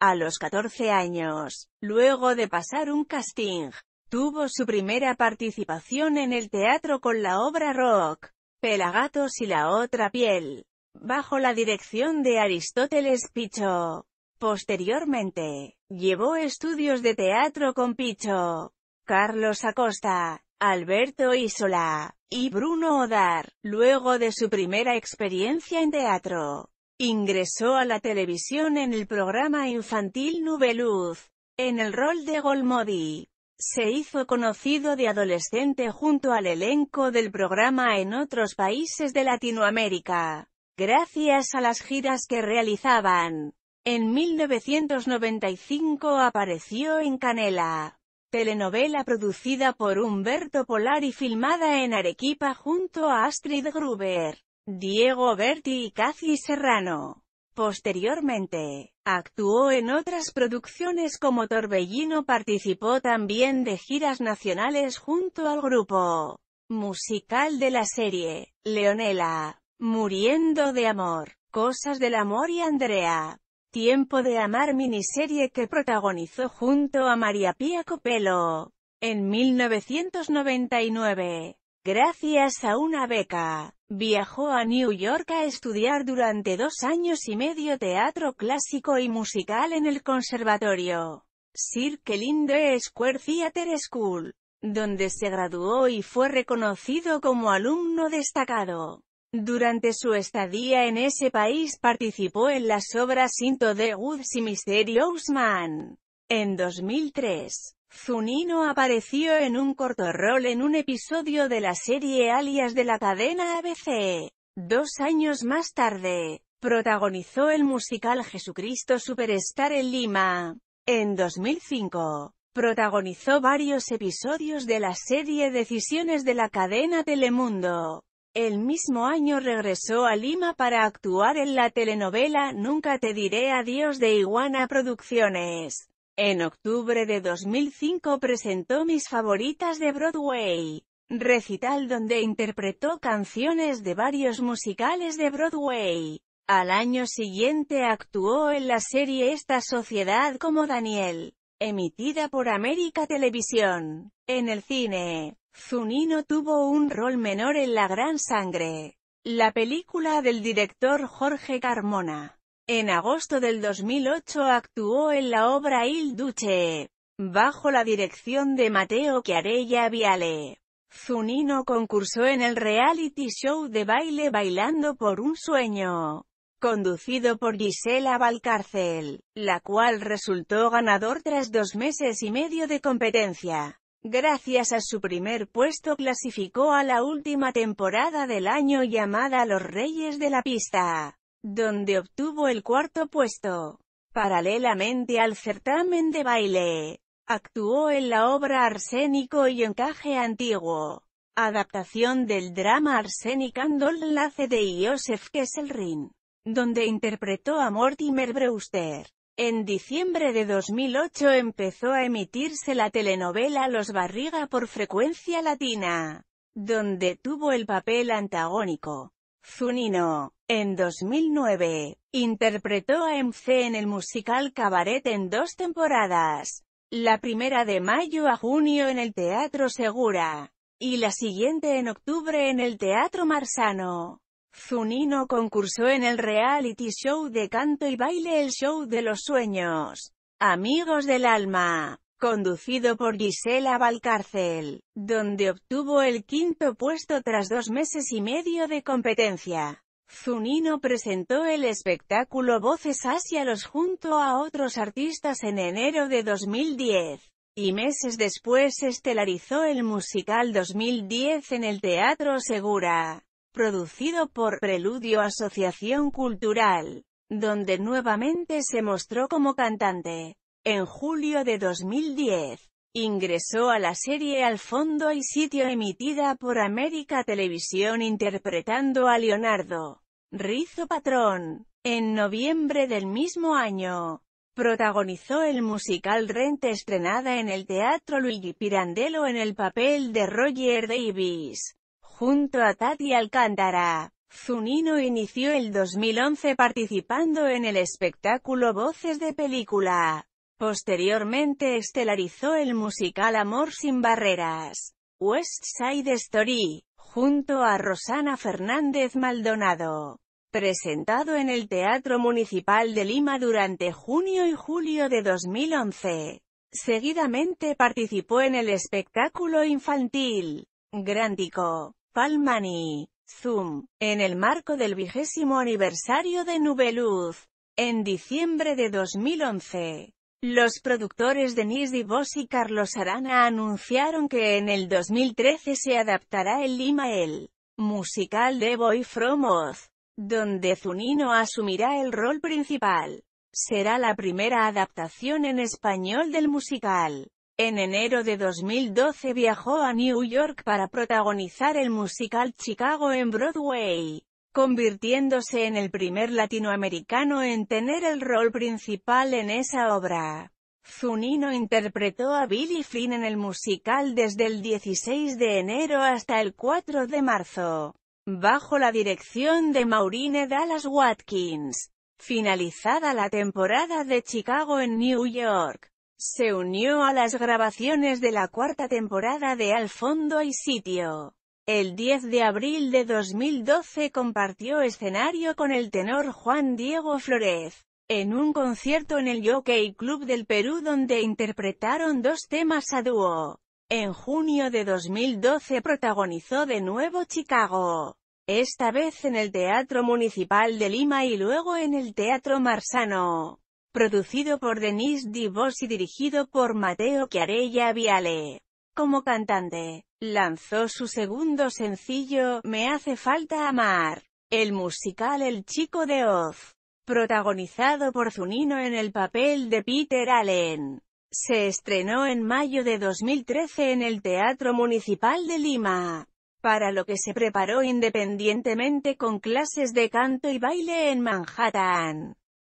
a los 14 años, luego de pasar un casting, tuvo su primera participación en el teatro con la obra rock, Pelagatos y la otra piel, bajo la dirección de Aristóteles Picho. Posteriormente, llevó estudios de teatro con Picho, Carlos Acosta, Alberto Isola, y Bruno Odar, luego de su primera experiencia en teatro. Ingresó a la televisión en el programa infantil Nubeluz, en el rol de Golmodi. Se hizo conocido de adolescente junto al elenco del programa en otros países de Latinoamérica, gracias a las giras que realizaban. En 1995 apareció en Canela, telenovela producida por Humberto Polar y filmada en Arequipa junto a Astrid Gruber. Diego Berti y Kathy Serrano. Posteriormente, actuó en otras producciones como Torbellino participó también de giras nacionales junto al grupo musical de la serie, Leonela, Muriendo de Amor, Cosas del Amor y Andrea. Tiempo de Amar miniserie que protagonizó junto a María Pía Copelo. En 1999, Gracias a una beca, viajó a New York a estudiar durante dos años y medio teatro clásico y musical en el conservatorio Sir de Square Theatre School, donde se graduó y fue reconocido como alumno destacado. Durante su estadía en ese país participó en las obras Into de Woods y Mysterious Man. En 2003, Zunino apareció en un corto rol en un episodio de la serie Alias de la cadena ABC. Dos años más tarde, protagonizó el musical Jesucristo Superstar en Lima. En 2005, protagonizó varios episodios de la serie Decisiones de la cadena Telemundo. El mismo año regresó a Lima para actuar en la telenovela Nunca te diré adiós de Iguana Producciones. En octubre de 2005 presentó Mis Favoritas de Broadway, recital donde interpretó canciones de varios musicales de Broadway. Al año siguiente actuó en la serie Esta Sociedad como Daniel, emitida por América Televisión. En el cine, Zunino tuvo un rol menor en La Gran Sangre, la película del director Jorge Carmona. En agosto del 2008 actuó en la obra Il Duce, bajo la dirección de Matteo Chiarella Viale. Zunino concursó en el reality show de baile Bailando por un sueño, conducido por Gisela Valcárcel, la cual resultó ganador tras dos meses y medio de competencia. Gracias a su primer puesto clasificó a la última temporada del año llamada Los Reyes de la Pista donde obtuvo el cuarto puesto. Paralelamente al certamen de baile, actuó en la obra Arsénico y Encaje Antiguo, adaptación del drama arsénico and Lace de Joseph Kesselring, donde interpretó a Mortimer Brewster. En diciembre de 2008 empezó a emitirse la telenovela Los Barriga por frecuencia latina, donde tuvo el papel antagónico, Zunino. En 2009, interpretó a MC en el musical Cabaret en dos temporadas. La primera de mayo a junio en el Teatro Segura, y la siguiente en octubre en el Teatro Marsano. Zunino concursó en el reality show de canto y baile El Show de los Sueños, Amigos del Alma, conducido por Gisela Valcárcel, donde obtuvo el quinto puesto tras dos meses y medio de competencia. Zunino presentó el espectáculo Voces hacia los junto a otros artistas en enero de 2010, y meses después estelarizó el musical 2010 en el Teatro Segura, producido por Preludio Asociación Cultural, donde nuevamente se mostró como cantante. En julio de 2010, Ingresó a la serie Al fondo y sitio emitida por América Televisión interpretando a Leonardo Rizo Patrón. En noviembre del mismo año, protagonizó el musical Rent estrenada en el Teatro Luigi Pirandello en el papel de Roger Davis, junto a Tati Alcántara. Zunino inició el 2011 participando en el espectáculo Voces de Película, Posteriormente estelarizó el musical Amor sin barreras, West Side Story, junto a Rosana Fernández Maldonado. Presentado en el Teatro Municipal de Lima durante junio y julio de 2011. Seguidamente participó en el espectáculo infantil, Grántico, Palmani, Zoom, en el marco del vigésimo aniversario de Nubeluz, en diciembre de 2011. Los productores Denise DeVos y Carlos Arana anunciaron que en el 2013 se adaptará el Lima el musical de Boy From Oz, donde Zunino asumirá el rol principal. Será la primera adaptación en español del musical. En enero de 2012 viajó a New York para protagonizar el musical Chicago en Broadway convirtiéndose en el primer latinoamericano en tener el rol principal en esa obra. Zunino interpretó a Billy Flynn en el musical desde el 16 de enero hasta el 4 de marzo, bajo la dirección de Maurine Dallas Watkins. Finalizada la temporada de Chicago en New York, se unió a las grabaciones de la cuarta temporada de Al Fondo y Sitio. El 10 de abril de 2012 compartió escenario con el tenor Juan Diego Flores, en un concierto en el Jockey Club del Perú donde interpretaron dos temas a dúo. En junio de 2012 protagonizó de nuevo Chicago, esta vez en el Teatro Municipal de Lima y luego en el Teatro Marsano. Producido por Denise Divos y dirigido por Mateo Chiarella Viale. Como cantante, Lanzó su segundo sencillo, Me hace falta amar, el musical El Chico de Oz, protagonizado por Zunino en el papel de Peter Allen. Se estrenó en mayo de 2013 en el Teatro Municipal de Lima, para lo que se preparó independientemente con clases de canto y baile en Manhattan.